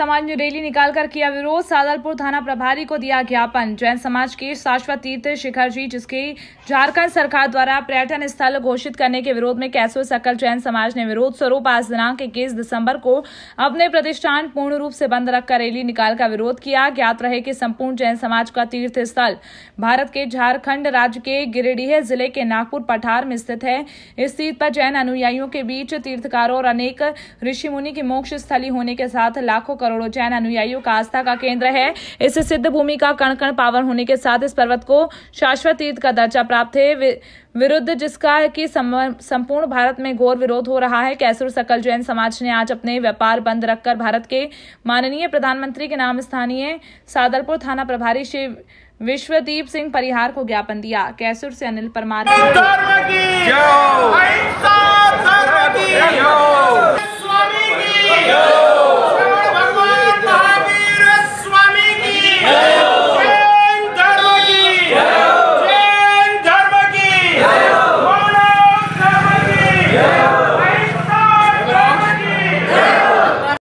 समाज ने रैली निकालकर किया विरोध सादलपुर थाना प्रभारी को दिया ज्ञापन जैन समाज के शाश्वत तीर्थ शिखर जी जिसके झारखंड सरकार द्वारा पर्यटन स्थल घोषित करने के विरोध में कैसो सकल जैन समाज ने विरोध स्वरूप आज दिनांक इक्कीस दिसंबर को अपने प्रतिष्ठान पूर्ण रूप से बंद रखकर रैली निकाल का विरोध किया ज्ञात रहे कि संपूर्ण जैन समाज का तीर्थ स्थल भारत के झारखंड राज्य के गिरिडीह जिले के नागपुर पठार में स्थित है इस तीर्थ पर जैन अनुयायियों के बीच तीर्थकारों और अनेक ऋषि मुनि की मोक्ष स्थली होने के साथ लाखों करोड़ों जैन अनुयायियों का आस्था का केंद्र है इस सिद्ध भूमि का कण कण पावन होने के साथ इस पर्वत को शाश्वत तीर्थ का दर्जा प्राप्त है विरुद्ध जिसका कि संपूर्ण भारत में घोर विरोध हो रहा है कैसुर सकल जैन समाज ने आज अपने व्यापार बंद रखकर भारत के माननीय प्रधानमंत्री के नाम स्थानीय सादलपुर थाना प्रभारी श्री विश्वदीप सिंह परिहार को ज्ञापन दिया कैसुर से अनिल परमार